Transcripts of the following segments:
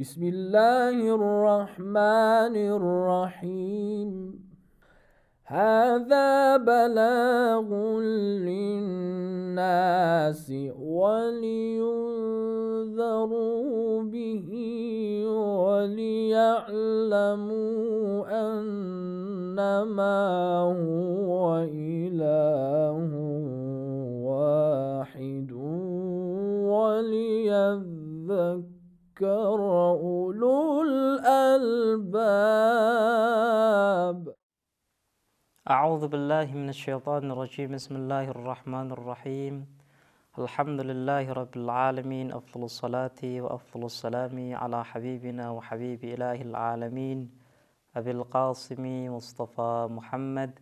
بسم الله الرحمن الرحيم هذا بلاغ للناس ولينذروا به وليعلموا أنما هو إله واحد وليذكر ذكر أولو الألباب أعوذ بالله من الشيطان الرجيم بسم الله الرحمن الرحيم الحمد لله رب العالمين أفضل الصلاة وأفضل السلام على حبيبنا وحبيب إله العالمين أبي القاسم مصطفى محمد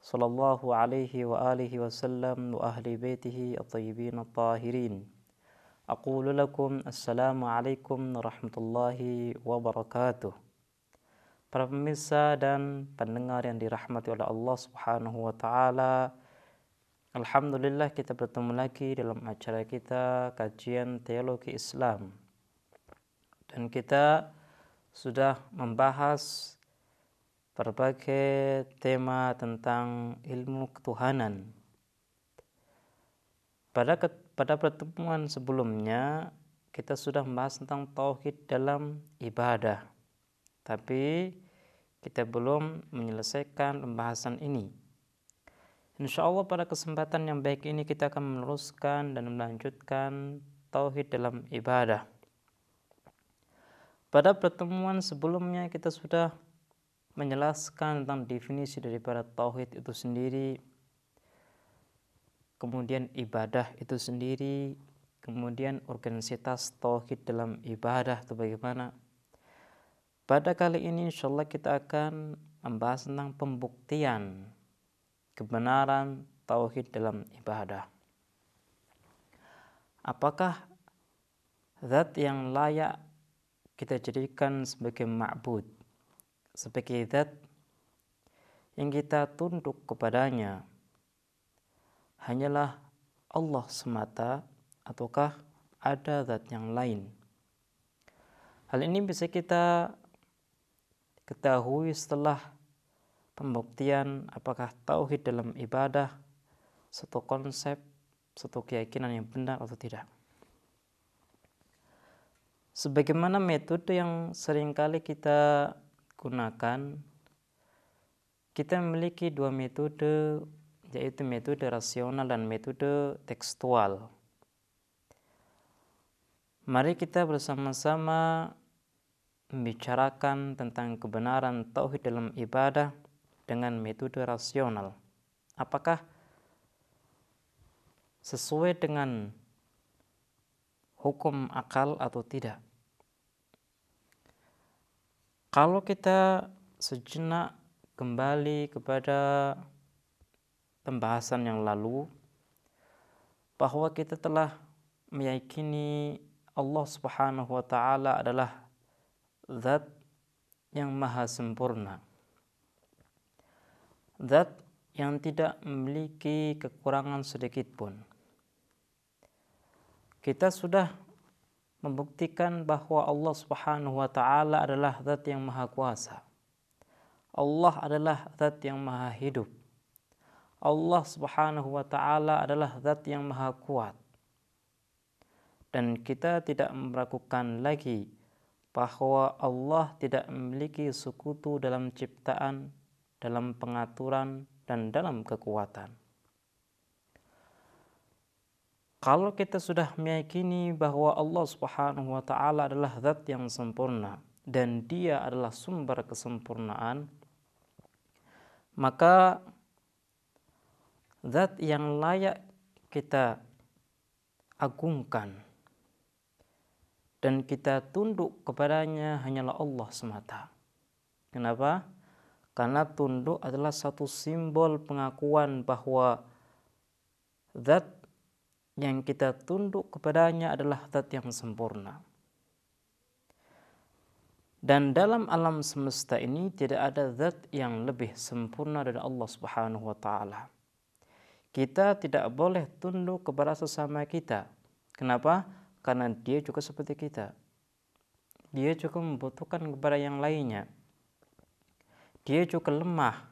صلى الله عليه وآله وسلم وأهل بيته الطيبين الطاهرين أقول السلام عليكم ورحمة warahmatullahi wabarakatuh Para pemirsa dan pendengar yang dirahmati oleh Allah Subhanahu wa taala. Alhamdulillah kita bertemu lagi dalam acara kita kajian teologi Islam. Dan kita sudah membahas berbagai tema tentang ilmu ketuhanan. Pada pada pertemuan sebelumnya kita sudah membahas tentang tauhid dalam ibadah. Tapi kita belum menyelesaikan pembahasan ini. Insya Allah pada kesempatan yang baik ini kita akan meneruskan dan melanjutkan tauhid dalam ibadah. Pada pertemuan sebelumnya kita sudah menjelaskan tentang definisi daripada tauhid itu sendiri, kemudian ibadah itu sendiri, kemudian organisitas tauhid dalam ibadah itu bagaimana. Pada kali ini insya Allah kita akan membahas tentang pembuktian kebenaran tauhid dalam ibadah. Apakah zat yang layak kita jadikan sebagai ma'bud, sebagai zat yang kita tunduk kepadanya, hanyalah Allah semata ataukah ada zat yang lain. Hal ini bisa kita ketahui setelah pembuktian apakah tauhid dalam ibadah satu konsep, satu keyakinan yang benar atau tidak. Sebagaimana metode yang seringkali kita gunakan, kita memiliki dua metode yaitu metode rasional dan metode tekstual. Mari kita bersama-sama membicarakan tentang kebenaran tauhid dalam ibadah dengan metode rasional. Apakah sesuai dengan hukum akal atau tidak? Kalau kita sejenak kembali kepada pembahasan yang lalu bahwa kita telah meyakini Allah Subhanahu wa taala adalah zat yang maha sempurna. Zat yang tidak memiliki kekurangan sedikit pun. Kita sudah membuktikan bahwa Allah Subhanahu wa taala adalah zat yang maha kuasa. Allah adalah zat yang maha hidup. Allah Subhanahu wa taala adalah zat yang maha kuat. Dan kita tidak meragukan lagi bahwa Allah tidak memiliki sekutu dalam ciptaan, dalam pengaturan, dan dalam kekuatan. Kalau kita sudah meyakini bahwa Allah Subhanahu wa taala adalah zat yang sempurna dan dia adalah sumber kesempurnaan, maka zat yang layak kita agungkan dan kita tunduk kepadanya hanyalah Allah semata. Kenapa? Karena tunduk adalah satu simbol pengakuan bahwa zat yang kita tunduk kepadanya adalah zat yang sempurna. Dan dalam alam semesta ini tidak ada zat yang lebih sempurna dari Allah Subhanahu wa taala kita tidak boleh tunduk kepada sesama kita. Kenapa? Karena dia juga seperti kita. Dia juga membutuhkan kepada yang lainnya. Dia juga lemah.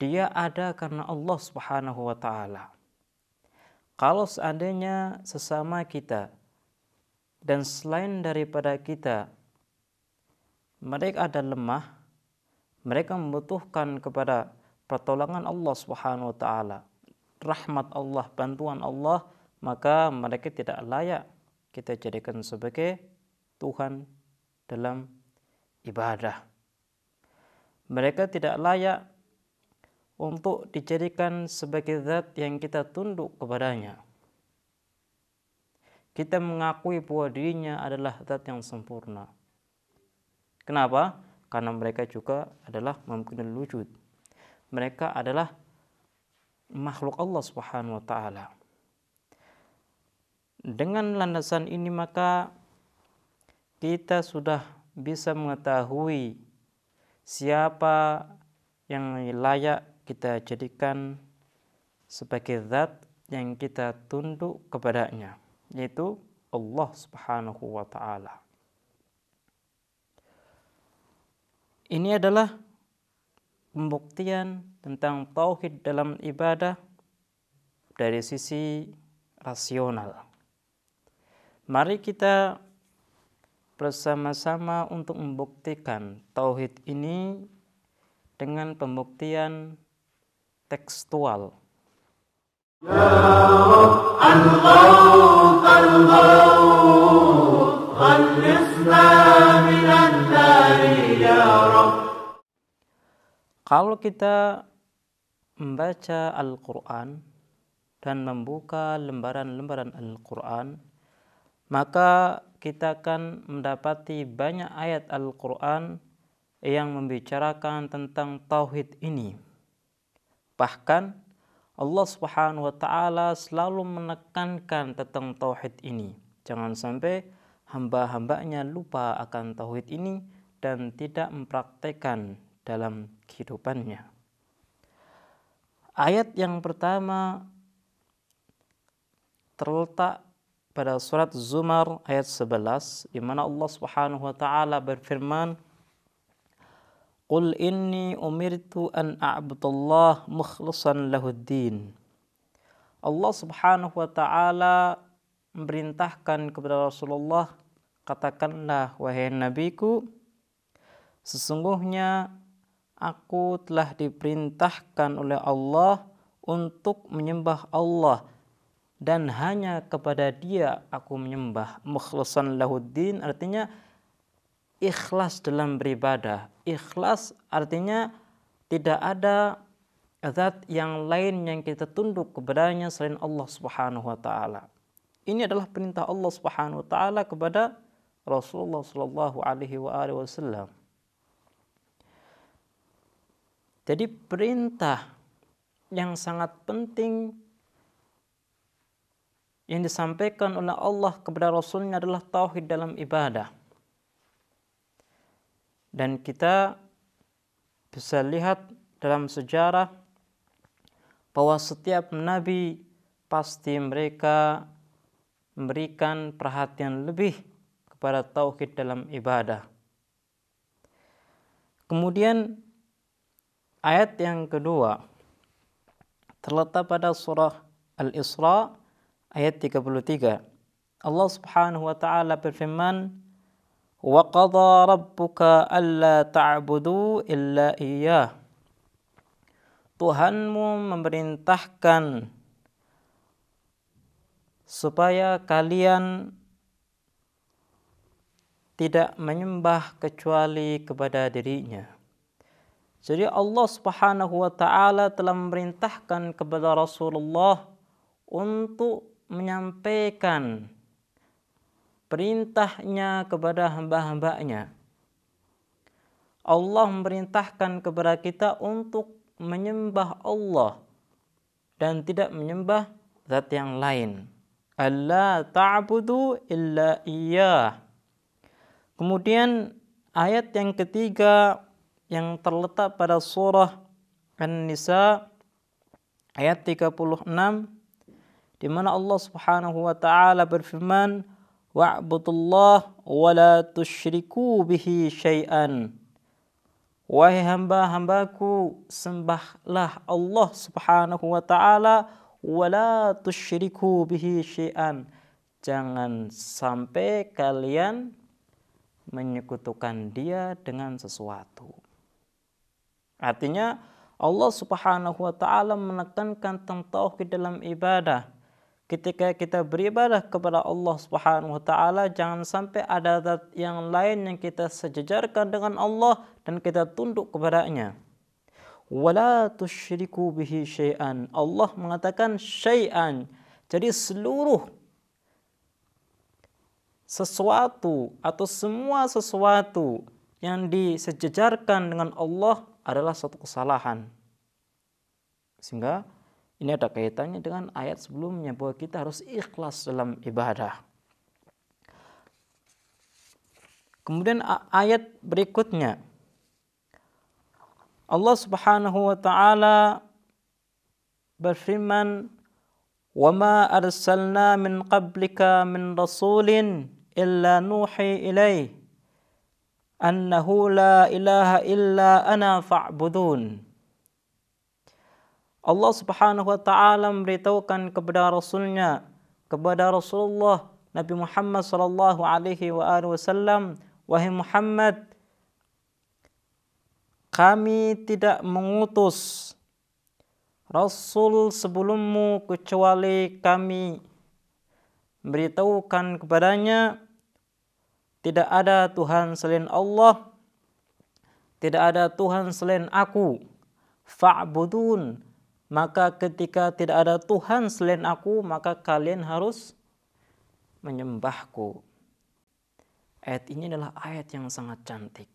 Dia ada karena Allah Subhanahu wa taala. Kalau seandainya sesama kita dan selain daripada kita mereka ada lemah, mereka membutuhkan kepada pertolongan Allah Subhanahu wa taala, rahmat Allah, bantuan Allah, maka mereka tidak layak kita jadikan sebagai Tuhan dalam ibadah. Mereka tidak layak untuk dijadikan sebagai zat yang kita tunduk kepadanya. Kita mengakui bahwa dirinya adalah zat yang sempurna. Kenapa? Karena mereka juga adalah mungkin wujud mereka adalah makhluk Allah Subhanahu wa taala. Dengan landasan ini maka kita sudah bisa mengetahui siapa yang layak kita jadikan sebagai zat yang kita tunduk kepadanya yaitu Allah Subhanahu wa taala. Ini adalah pembuktian tentang tauhid dalam ibadah dari sisi rasional. Mari kita bersama-sama untuk membuktikan tauhid ini dengan pembuktian tekstual. Ya kalau kita membaca Al-Quran dan membuka lembaran-lembaran Al-Quran, maka kita akan mendapati banyak ayat Al-Quran yang membicarakan tentang tauhid ini. Bahkan Allah Subhanahu wa taala selalu menekankan tentang tauhid ini. Jangan sampai hamba-hambanya lupa akan tauhid ini dan tidak mempraktekkan dalam kehidupannya. Ayat yang pertama terletak pada surat Zumar ayat 11 di mana Allah Subhanahu wa taala berfirman Qul inni umirtu an a'budallah mukhlishan lahuddin Allah Subhanahu wa taala memerintahkan kepada Rasulullah katakanlah wahai nabiku sesungguhnya Aku telah diperintahkan oleh Allah untuk menyembah Allah dan hanya kepada dia aku menyembah mukhlasan lahuddin artinya ikhlas dalam beribadah ikhlas artinya tidak ada zat yang lain yang kita tunduk kepadanya selain Allah Subhanahu wa taala ini adalah perintah Allah Subhanahu wa taala kepada Rasulullah sallallahu alaihi wasallam jadi perintah yang sangat penting yang disampaikan oleh Allah kepada Rasulnya adalah tauhid dalam ibadah. Dan kita bisa lihat dalam sejarah bahwa setiap nabi pasti mereka memberikan perhatian lebih kepada tauhid dalam ibadah. Kemudian Ayat yang kedua terletak pada surah Al-Isra ayat 33. Allah Subhanahu wa taala berfirman, "Wa qadha rabbuka alla ta'budu illa iyyah." Tuhanmu memerintahkan supaya kalian tidak menyembah kecuali kepada dirinya. Jadi Allah Subhanahu wa taala telah memerintahkan kepada Rasulullah untuk menyampaikan perintahnya kepada hamba-hambanya. Allah memerintahkan kepada kita untuk menyembah Allah dan tidak menyembah zat yang lain. Allah ta'budu illa iya. Kemudian ayat yang ketiga yang terletak pada surah An-Nisa ayat 36 di mana Allah Subhanahu wa taala berfirman wa'budullah wa la tusyriku bihi syai'an wahai hamba-hambaku sembahlah Allah Subhanahu wa taala wa la tusyriku bihi syai'an jangan sampai kalian menyekutukan dia dengan sesuatu Artinya Allah Subhanahu wa taala menekankan tentang tauhid dalam ibadah. Ketika kita beribadah kepada Allah Subhanahu wa taala jangan sampai ada zat yang lain yang kita sejajarkan dengan Allah dan kita tunduk kepadanya. Wala tusyriku bihi syai'an. Allah mengatakan syai'an. Jadi seluruh sesuatu atau semua sesuatu yang disejajarkan dengan Allah adalah suatu kesalahan. Sehingga ini ada kaitannya dengan ayat sebelumnya bahwa kita harus ikhlas dalam ibadah. Kemudian ayat berikutnya Allah Subhanahu wa taala berfirman وَمَا أَرْسَلْنَا مِنْ قَبْلِكَ مِنْ رَسُولٍ إِلَّا نُوحِي إِلَيْهِ annahu la ilaha illa ana fa'budun. Allah Subhanahu wa taala memberitahukan kepada rasulnya kepada Rasulullah Nabi Muhammad sallallahu alaihi wa wasallam wahai Muhammad kami tidak mengutus rasul sebelummu kecuali kami beritahukan kepadanya tidak ada Tuhan selain Allah. Tidak ada Tuhan selain aku. Fa'budun. Maka ketika tidak ada Tuhan selain aku, maka kalian harus menyembahku. Ayat ini adalah ayat yang sangat cantik.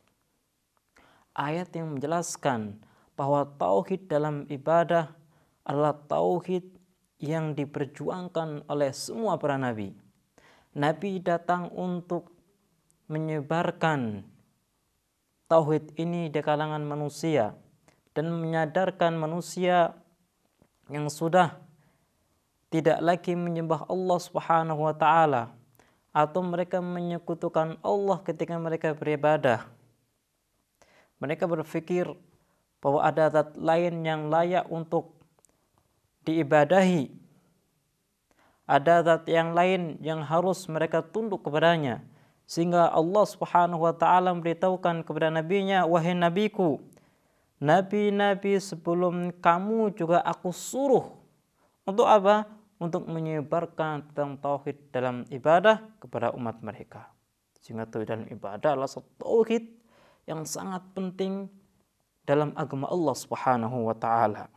Ayat yang menjelaskan bahwa tauhid dalam ibadah adalah tauhid yang diperjuangkan oleh semua para nabi. Nabi datang untuk menyebarkan tauhid ini di kalangan manusia dan menyadarkan manusia yang sudah tidak lagi menyembah Allah Subhanahu wa taala atau mereka menyekutukan Allah ketika mereka beribadah. Mereka berpikir bahwa ada zat lain yang layak untuk diibadahi. Ada zat yang lain yang harus mereka tunduk kepadanya sehingga Allah Subhanahu wa taala memberitahukan kepada nabinya, "Wahai nabiku, nabi-nabi sebelum kamu juga aku suruh untuk apa? Untuk menyebarkan tentang tauhid dalam ibadah kepada umat mereka. Sehingga tauhid dalam ibadah adalah satu tauhid yang sangat penting dalam agama Allah Subhanahu wa taala.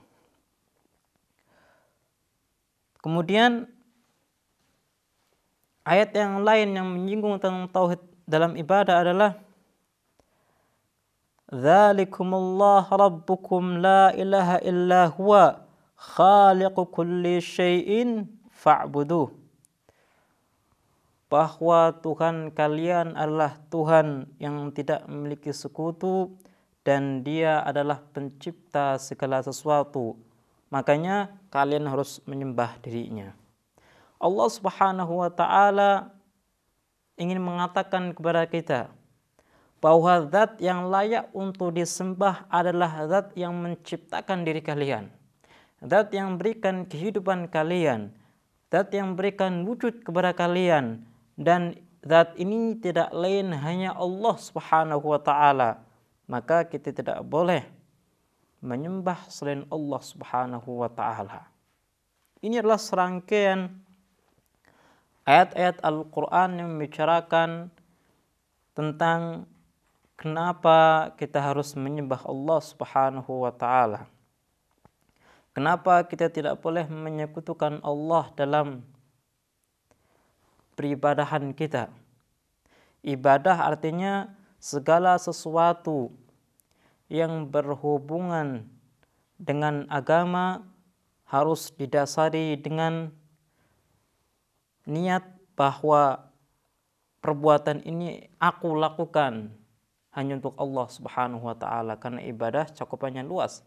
Kemudian Ayat yang lain yang menyinggung tentang tauhid dalam ibadah adalah Dzalikumullah rabbukum la ilaha illa huwa khaliqu kulli syai'in fa'buduh bahwa Tuhan kalian adalah Tuhan yang tidak memiliki sekutu dan dia adalah pencipta segala sesuatu. Makanya kalian harus menyembah dirinya. Allah Subhanahu wa taala ingin mengatakan kepada kita bahwa zat yang layak untuk disembah adalah zat yang menciptakan diri kalian. Zat yang berikan kehidupan kalian, zat yang berikan wujud kepada kalian dan zat ini tidak lain hanya Allah Subhanahu wa taala. Maka kita tidak boleh menyembah selain Allah Subhanahu wa taala. Ini adalah serangkaian ayat-ayat Al-Quran yang membicarakan tentang kenapa kita harus menyembah Allah Subhanahu wa Ta'ala. Kenapa kita tidak boleh menyekutukan Allah dalam peribadahan kita? Ibadah artinya segala sesuatu yang berhubungan dengan agama harus didasari dengan niat bahwa perbuatan ini aku lakukan hanya untuk Allah Subhanahu wa taala karena ibadah cakupannya luas.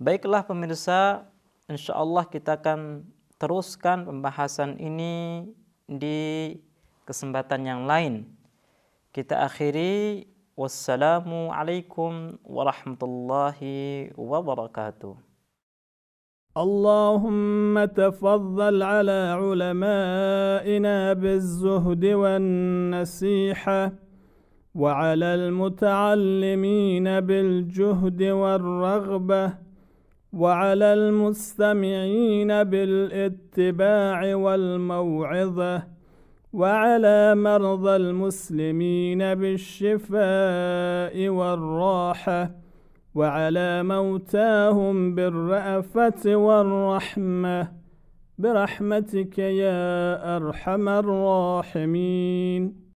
Baiklah pemirsa, insyaallah kita akan teruskan pembahasan ini di kesempatan yang lain. Kita akhiri wassalamu alaikum warahmatullahi wabarakatuh. اللهم تفضل على علمائنا بالزهد والنصيحة وعلى المتعلمين بالجهد والرغبة وعلى المستمعين بالاتباع والموعظة وعلى مرضى المسلمين بالشفاء والراحة وعلى موتاهم بالرأفة والرحمة برحمتك يا أرحم الراحمين